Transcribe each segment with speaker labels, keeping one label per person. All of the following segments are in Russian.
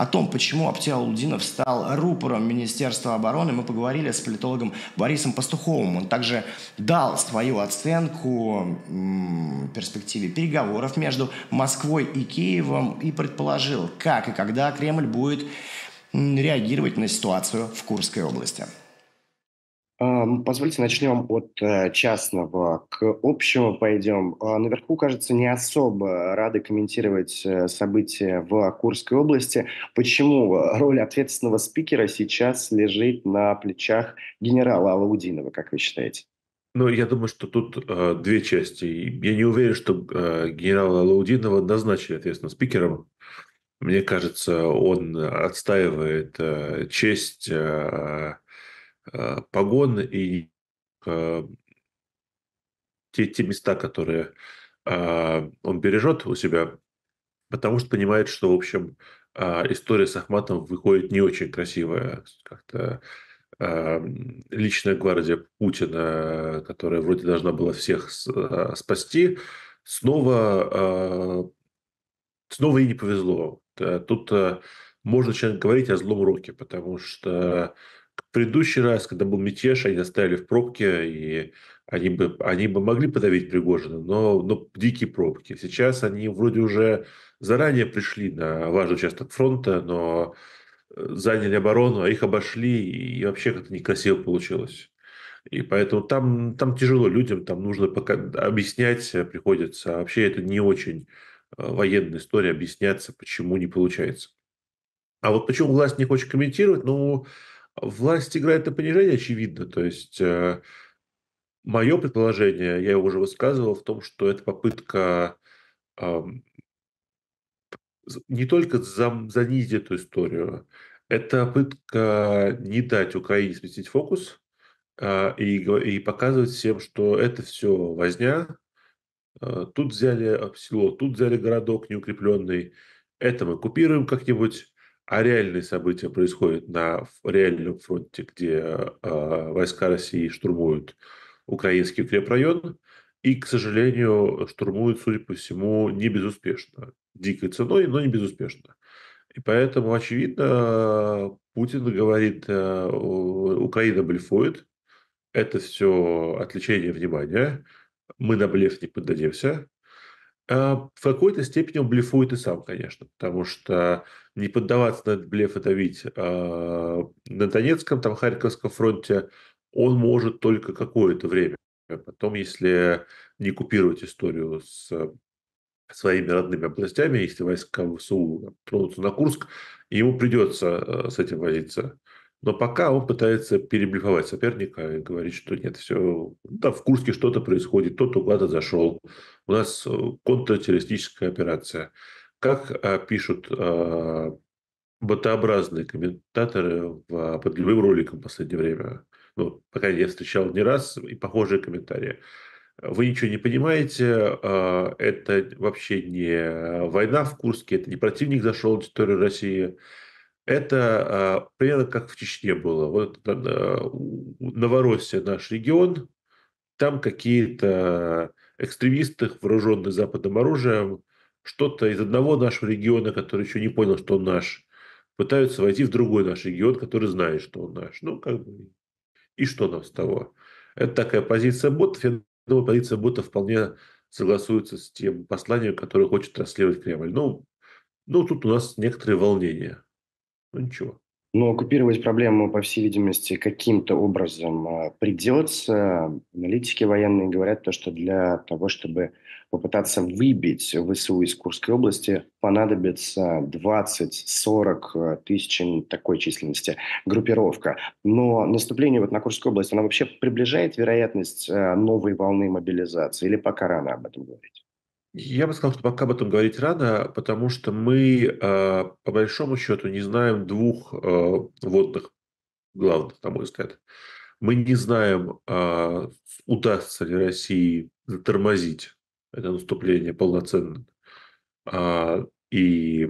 Speaker 1: О том, почему Аптиаулдинов стал рупором Министерства обороны, мы поговорили с политологом Борисом Пастуховым. Он также дал свою оценку перспективе переговоров между Москвой и Киевом и предположил, как и когда Кремль будет реагировать на ситуацию в Курской области. Эм, позвольте, начнем от э, частного к общему пойдем. А, наверху, кажется, не особо рады комментировать э, события в Курской области. Почему э, роль ответственного спикера сейчас лежит на плечах генерала Алаудинова, как вы считаете?
Speaker 2: Ну, я думаю, что тут э, две части. Я не уверен, что э, генерала Лаудинова назначили ответственным спикером. Мне кажется, он отстаивает э, честь э, Э, погон и э, те, те места, которые э, он бережет у себя, потому что понимает, что, в общем, а, история с Ахматом выходит не очень красивая. Как-то эм, личная гвардия Путина, которая вроде должна была всех спасти, снова, снова ей не повезло. Тут можно начинать говорить о злом уроке, потому что предыдущий раз, когда был мятеж, они оставили в пробке, и они бы, они бы могли подавить Пригожина, но, но дикие пробки. Сейчас они вроде уже заранее пришли на важный участок фронта, но э, заняли оборону, а их обошли, и вообще как-то некрасиво получилось. И поэтому там, там тяжело людям, там нужно пока объяснять приходится. А вообще это не очень э, военная история, объясняться, почему не получается. А вот почему власть не хочет комментировать, ну, Власть играет на понижение, очевидно. То есть э, мое предположение, я его уже высказывал, в том, что это попытка э, не только зам, занизить эту историю, это попытка не дать Украине сместить фокус э, и, и показывать всем, что это все возня. Э, тут взяли а, село, тут взяли городок неукрепленный. Это мы купируем как-нибудь а реальные события происходят на реальном фронте, где э, войска России штурмуют украинский укрепрайон и, к сожалению, штурмуют, судя по всему, не безуспешно. Дикой ценой, но не безуспешно. И поэтому, очевидно, Путин говорит, э, Украина блефует, это все отвлечение внимания, мы на блеф не поддадимся. Э, в какой-то степени он блефует и сам, конечно, потому что не поддаваться на этот блеф и давить. А на Донецком, там, Харьковском фронте он может только какое-то время. А потом, если не купировать историю с своими родными областями, если войска ВСУ тронутся на Курск, ему придется э, с этим возиться. Но пока он пытается переблифовать соперника и говорит, что нет, все, да, в Курске что-то происходит, тот то куда-то зашел, у нас э, контртеррористическая операция. Как э, пишут э, батообразные комментаторы под любым роликом в последнее время, ну, пока я встречал не раз, и похожие комментарии. Вы ничего не понимаете, э, это вообще не война в Курске, это не противник зашел на территорию России, это примерно как в Чечне было. Вот э, Новороссия наш регион, там какие-то экстремисты, вооруженные западным оружием, что-то из одного нашего региона, который еще не понял, что он наш, пытаются войти в другой наш регион, который знает, что он наш. Ну, как бы, и что нам с того? Это такая позиция ботов. Я думаю, позиция ботов вполне согласуется с тем посланием, которое хочет транслировать Кремль. Ну, ну, тут у нас некоторые волнения. Ну, ничего.
Speaker 1: Но ну, оккупировать проблему, по всей видимости, каким-то образом а, придется. Аналитики военные говорят то, что для того, чтобы попытаться выбить ВСУ из Курской области, понадобится 20-40 э, тысяч такой численности группировка. Но наступление вот на Курскую область, она вообще приближает вероятность э, новой волны мобилизации или пока рано об этом говорить?
Speaker 2: Я бы сказал, что пока об этом говорить рано, потому что мы, э, по большому счету, не знаем двух водных главных, на мой взгляд. Мы не знаем, удастся ли России затормозить это наступление полноценно, а, и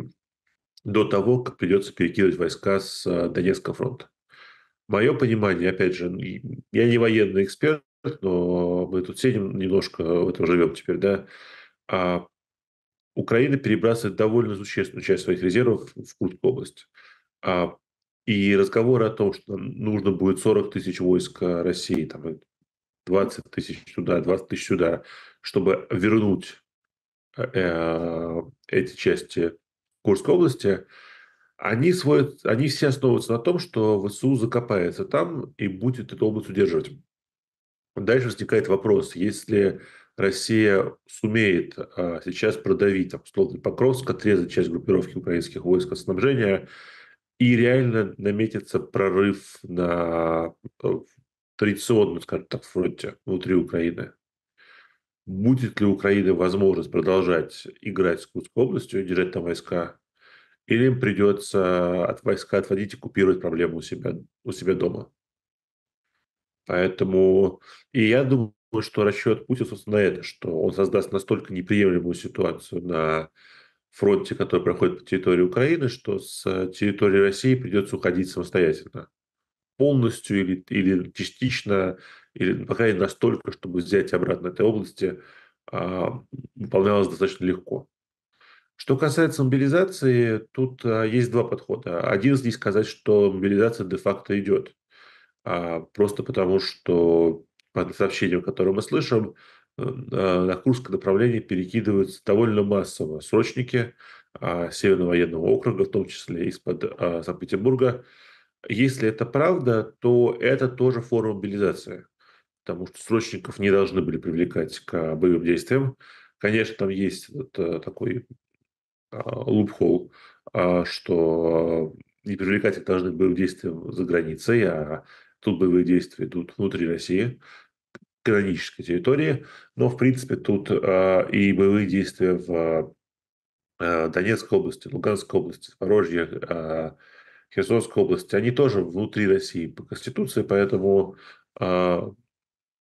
Speaker 2: до того, как придется перекидывать войска с а, Донецкого фронта. Мое понимание, опять же, я не военный эксперт, но мы тут сидим немножко а, в этом живем теперь, да, а Украина перебрасывает довольно существенную часть своих резервов в Курскую область. А, и разговоры о том, что нужно будет 40 тысяч войск а, России, там, 20 тысяч туда, 20 тысяч сюда, чтобы вернуть э, э, эти части Курской области, они, свой, они все основываются на том, что ВСУ закопается там и будет эту область удерживать. Дальше возникает вопрос, если Россия сумеет а, сейчас продавить, там, условно, Покровск, отрезать часть группировки украинских войск от снабжения, и реально наметится прорыв на, э, традиционном, скажем так, фронте внутри Украины. Будет ли Украина возможность продолжать играть с Курской областью, держать там войска, или им придется от войска отводить и купировать проблему у себя, у себя дома. Поэтому, и я думаю, что расчет Путина, собственно, на это, что он создаст настолько неприемлемую ситуацию на фронте, который проходит по территории Украины, что с территории России придется уходить самостоятельно полностью или, или частично, или, ну, по крайней мере, настолько, чтобы взять обратно этой области, а, выполнялось достаточно легко. Что касается мобилизации, тут а, есть два подхода. Один здесь сказать, что мобилизация де-факто идет. А, просто потому, что по сообщениям, которые мы слышим, э, на Курское направление перекидываются довольно массово срочники Северного военного округа, в том числе из-под Санкт-Петербурга, если это правда, то это тоже форма мобилизации, потому что срочников не должны были привлекать к боевым действиям. Конечно, там есть этот, э, такой а, лупхол, а, что а, не привлекать их должны к боевым действиям за границей, а тут боевые действия идут внутри России, канонической территории, но, в принципе, тут и боевые действия в Донецкой области, Луганской области, Запорожье, Херсонской области, они тоже внутри России по Конституции, поэтому э,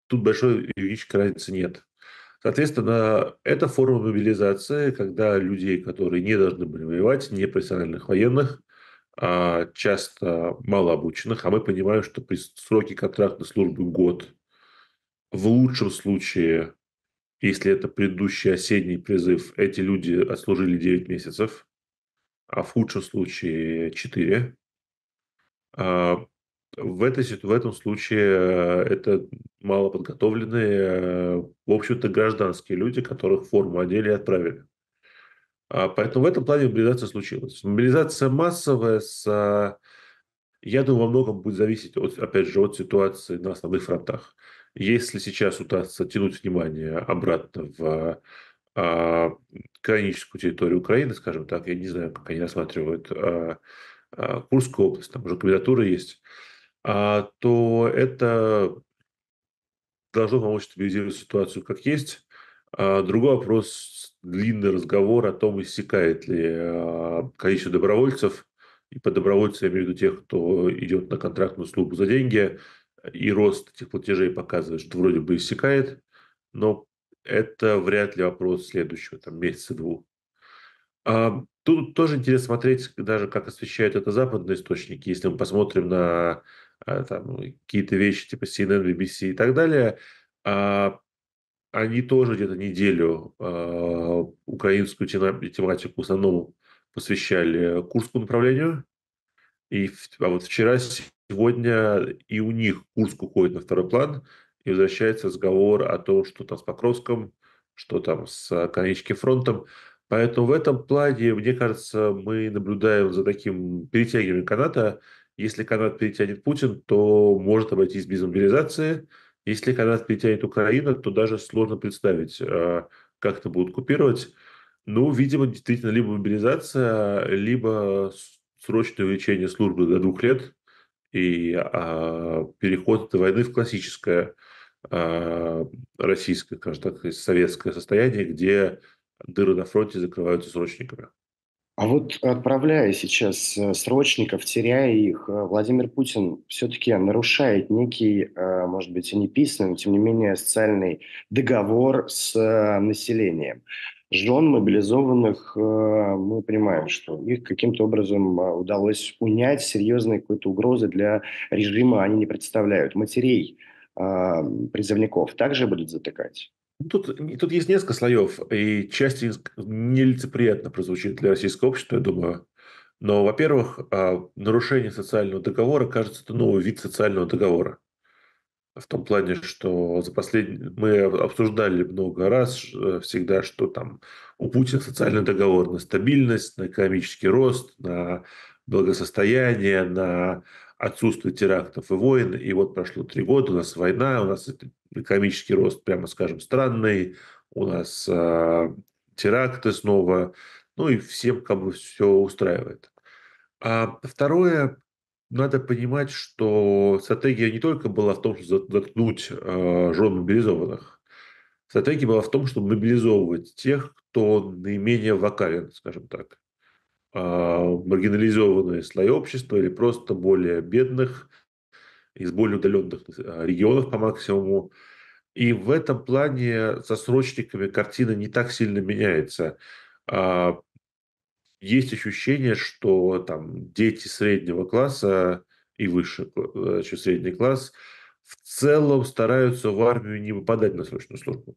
Speaker 2: тут большой юридической разницы нет. Соответственно, это форма мобилизации, когда людей, которые не должны были воевать, не профессиональных военных, э, часто малообученных, а мы понимаем, что при сроке контрактной службы год, в лучшем случае, если это предыдущий осенний призыв, эти люди отслужили 9 месяцев – а в худшем случае 4. А, в, этой, в этом случае э, это малоподготовленные, э, в общем-то, гражданские люди, которых форму одели и отправили. А, поэтому в этом плане мобилизация случилась. Мобилизация массовая, с, а, я думаю, во многом будет зависеть, от, опять же, от ситуации на основных фронтах. Если сейчас удастся тянуть внимание обратно в а, каноническую территорию Украины, скажем так, я не знаю, как они рассматривают а, а, Курскую область, там уже кандидатура есть, то это должно помочь стабилизировать ситуацию как есть. Другой вопрос, длинный разговор о том, иссякает ли количество добровольцев, и под добровольцам я имею в виду тех, кто идет на контрактную службу за деньги, и рост этих платежей показывает, что вроде бы иссякает, но это вряд ли вопрос следующего там, месяца-двух. А, тут тоже интересно смотреть даже, как освещают это западные источники. Если мы посмотрим на а, какие-то вещи типа CNN, BBC и так далее, а, они тоже где-то неделю а, украинскую тематику в основном посвящали курскому направлению. И а вот вчера, сегодня и у них Курск уходит на второй план и возвращается разговор о том, что там с Покровском, что там с Корейским фронтом. Поэтому в этом плане, мне кажется, мы наблюдаем за таким перетягиванием каната. Если канат перетянет Путин, то может обойтись без мобилизации. Если канат перетянет Украина, то даже сложно представить, а, как это будут купировать. Ну, видимо, действительно, либо мобилизация, либо срочное увеличение службы до двух лет и а, переход этой войны в классическое а, российское, скажем так, советское состояние, где дыры на фронте закрываются срочниками. А вот отправляя сейчас э,
Speaker 1: срочников, теряя их, э, Владимир Путин все-таки нарушает некий, э, может быть, и писанный, но тем не менее социальный договор с населением. Жен мобилизованных, мы понимаем, что их каким-то образом удалось унять, серьезные какие то угрозы для режима они не представляют. Матерей призывников, также будет затыкать?
Speaker 2: Ну, тут, тут есть несколько слоев, и часть из нелицеприятно прозвучит для российского общества, я думаю. Но, во-первых, а, нарушение социального договора, кажется, это новый вид социального договора. В том плане, что за последний... мы обсуждали много раз э, всегда, что там у Путина социальный договор на стабильность, на экономический рост, на благосостояние, на отсутствие терактов и войн. И вот прошло три года, у нас война, у нас экономический рост, прямо скажем, странный, у нас э, теракты снова, ну и всем как бы все устраивает. А второе, надо понимать, что стратегия не только была в том, чтобы заткнуть э, жен мобилизованных, стратегия была в том, чтобы мобилизовывать тех, кто наименее вокален, скажем так. А, маргинализированные слои общества или просто более бедных, из более удаленных а, регионов по максимуму. И в этом плане со срочниками картина не так сильно меняется. А, есть ощущение, что там дети среднего класса и выше, чем э, средний класс, в целом стараются в армию не попадать на срочную службу.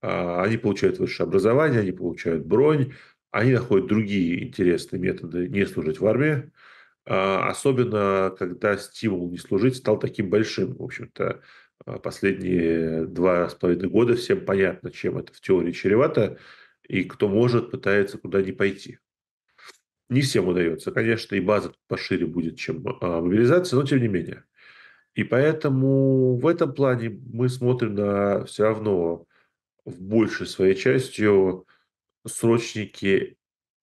Speaker 2: Они получают высшее образование, они получают бронь, они находят другие интересные методы не служить в армии, а, особенно когда стимул не служить стал таким большим. В общем-то, а, последние два с половиной года всем понятно, чем это в теории чревато, и кто может, пытается куда не пойти. Не всем удается, конечно, и база пошире будет, чем а, мобилизация, но тем не менее. И поэтому в этом плане мы смотрим на все равно в большей своей частью срочники,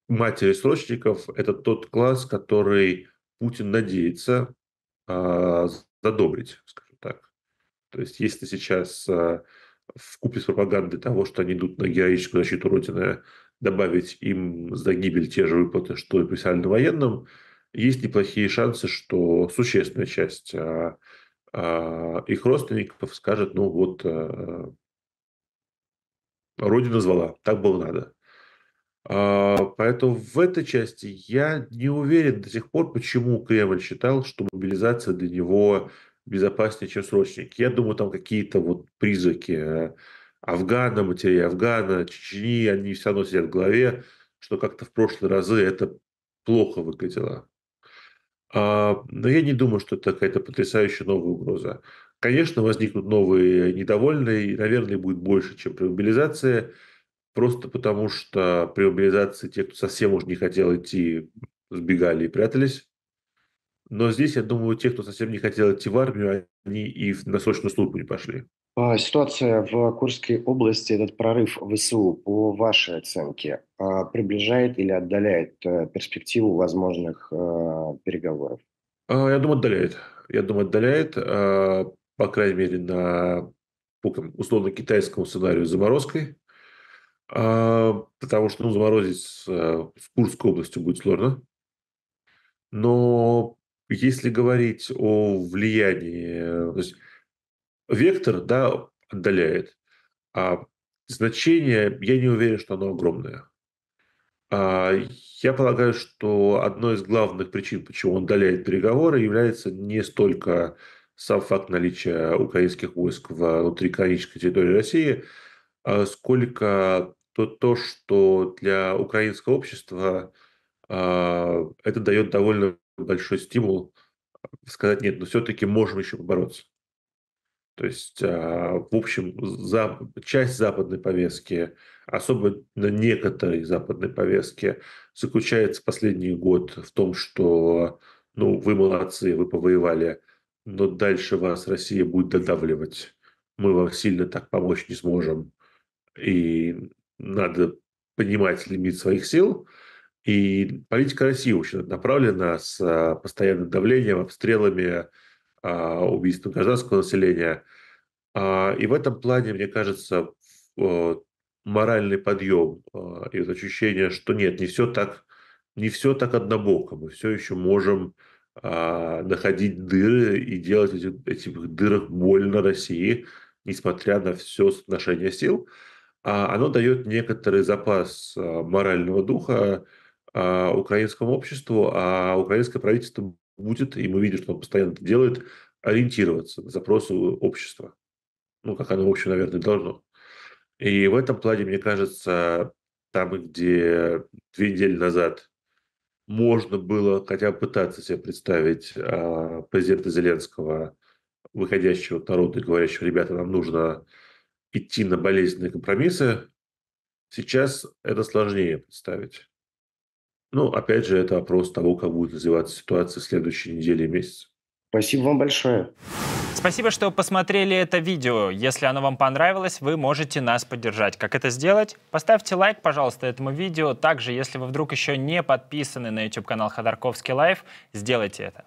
Speaker 2: матери срочников – это тот класс, который Путин надеется э, задобрить, скажем так. То есть если сейчас э, в купе с пропагандой того, что они идут на героическую защиту Родины, добавить им за гибель те же выплаты, что и профессиональным военным, есть неплохие шансы, что существенная часть э, э, их родственников скажет, ну вот, э, Родина звала, так было надо. А, поэтому в этой части я не уверен до сих пор, почему Кремль считал, что мобилизация для него безопаснее, чем срочник. Я думаю, там какие-то вот призраки Афгана, матери Афгана, Чечни, они все равно сидят в голове, что как-то в прошлые разы это плохо выглядело. А, но я не думаю, что это какая-то потрясающая новая угроза. Конечно, возникнут новые недовольные, и, наверное, будет больше, чем при мобилизации – просто потому что при мобилизации те, кто совсем уж не хотел идти, сбегали и прятались. Но здесь, я думаю, те, кто совсем не хотел идти в армию, они и на срочную службу не пошли.
Speaker 1: А, ситуация в Курской области, этот прорыв в СУ, по вашей оценке, а, приближает или отдаляет э, перспективу возможных э,
Speaker 2: переговоров? А, я думаю, отдаляет. Я думаю, отдаляет, по крайней мере, на условно-китайскому сценарию с заморозкой. А, потому что ну, заморозить э, в Курской области будет сложно. Но если говорить о влиянии, э, то есть вектор да, отдаляет, а значение, я не уверен, что оно огромное. А, я полагаю, что одной из главных причин, почему он отдаляет переговоры, является не столько сам факт наличия украинских войск э, внутри канонической территории России – Э, сколько то, то что для украинского общества э, это дает довольно большой стимул сказать нет, но ну все-таки можем еще побороться. То есть, а, в общем, за, часть западной повестки, особенно некоторые западной повестки, заключается последний год в том, что ну, вы молодцы, вы повоевали, но дальше вас Россия будет додавливать. Мы вам сильно так помочь не сможем и надо понимать лимит своих сил. И политика России очень направлена с а, постоянным давлением, обстрелами, а, убийством гражданского населения. А, и в этом плане, мне кажется, э, моральный подъем и вот ощущение, что нет, не все так, не все так однобоко, мы все еще можем находить дыры и делать эти, этих дырах больно России, несмотря на все соотношение сил – а, оно дает некоторый запас а, морального духа а, украинскому обществу, а украинское правительство будет, и мы видим, что оно постоянно это делает, ориентироваться на запросы общества. Ну, как оно, в общем, наверное, должно. И в этом плане, мне кажется, там, где две недели назад можно было хотя бы пытаться себе представить президента Зеленского, выходящего к народу и говорящего, ребята, нам нужно идти на болезненные компромиссы, сейчас это сложнее представить. Ну, опять же, это вопрос того, как будет развиваться ситуация в следующие недели и месяцы. Спасибо вам большое. Спасибо, что посмотрели
Speaker 1: это видео. Если оно вам понравилось, вы можете нас поддержать. Как это сделать? Поставьте лайк, пожалуйста, этому видео. Также, если вы вдруг еще не подписаны на YouTube-канал Ходорковский Лайф, сделайте это.